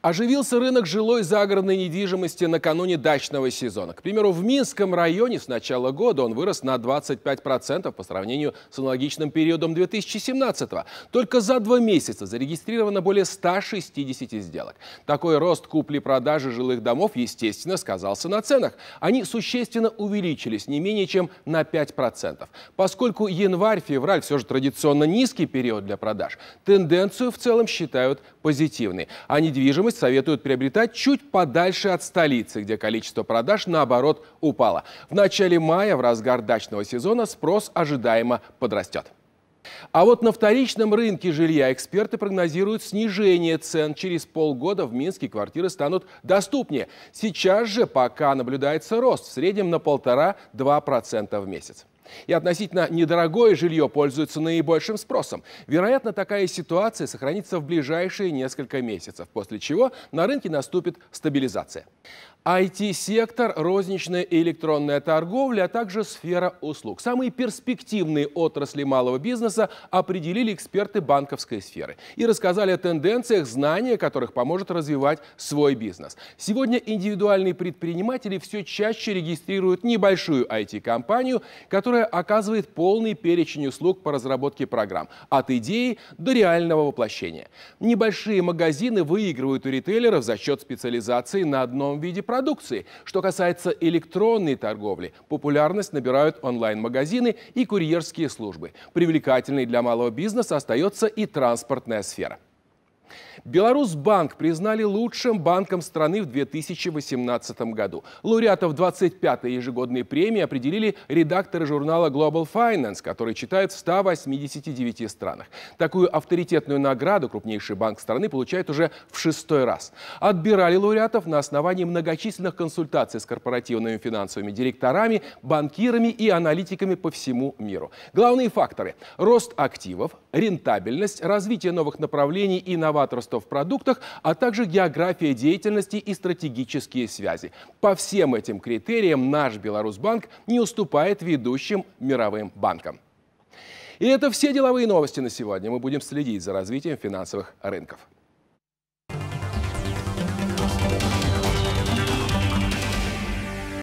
Оживился рынок жилой загородной недвижимости накануне дачного сезона. К примеру, в Минском районе с начала года он вырос на 25% по сравнению с аналогичным периодом 2017 -го. Только за два месяца зарегистрировано более 160 сделок. Такой рост купли-продажи жилых домов, естественно, сказался на ценах. Они существенно увеличились, не менее чем на 5%. Поскольку январь-февраль все же традиционно низкий период для продаж, тенденцию в целом считают позитивной. А недвижимость советуют приобретать чуть подальше от столицы, где количество продаж, наоборот, упало. В начале мая, в разгар дачного сезона, спрос ожидаемо подрастет. А вот на вторичном рынке жилья эксперты прогнозируют снижение цен. Через полгода в Минске квартиры станут доступнее. Сейчас же пока наблюдается рост в среднем на 1,5-2% в месяц. И относительно недорогое жилье пользуется наибольшим спросом. Вероятно, такая ситуация сохранится в ближайшие несколько месяцев, после чего на рынке наступит стабилизация. IT-сектор, розничная и электронная торговля, а также сфера услуг. Самые перспективные отрасли малого бизнеса определили эксперты банковской сферы и рассказали о тенденциях, знания которых поможет развивать свой бизнес. Сегодня индивидуальные предприниматели все чаще регистрируют небольшую IT-компанию, которая оказывает полный перечень услуг по разработке программ от идеи до реального воплощения. Небольшие магазины выигрывают у ритейлеров за счет специализации на одном виде продукта продукции. Что касается электронной торговли, популярность набирают онлайн-магазины и курьерские службы. Привлекательной для малого бизнеса остается и транспортная сфера. Беларусьбанк признали лучшим банком страны в 2018 году. Лауреатов 25-й ежегодной премии определили редакторы журнала Global Finance, который читают в 189 странах. Такую авторитетную награду крупнейший банк страны получает уже в шестой раз. Отбирали лауреатов на основании многочисленных консультаций с корпоративными финансовыми директорами, банкирами и аналитиками по всему миру. Главные факторы – рост активов, рентабельность, развитие новых направлений и инноваций, новаторства в продуктах, а также география деятельности и стратегические связи. По всем этим критериям наш Беларусьбанк не уступает ведущим мировым банкам. И это все деловые новости на сегодня. Мы будем следить за развитием финансовых рынков.